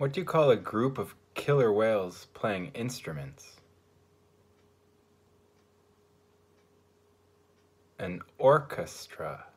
What do you call a group of killer whales playing instruments? An orchestra.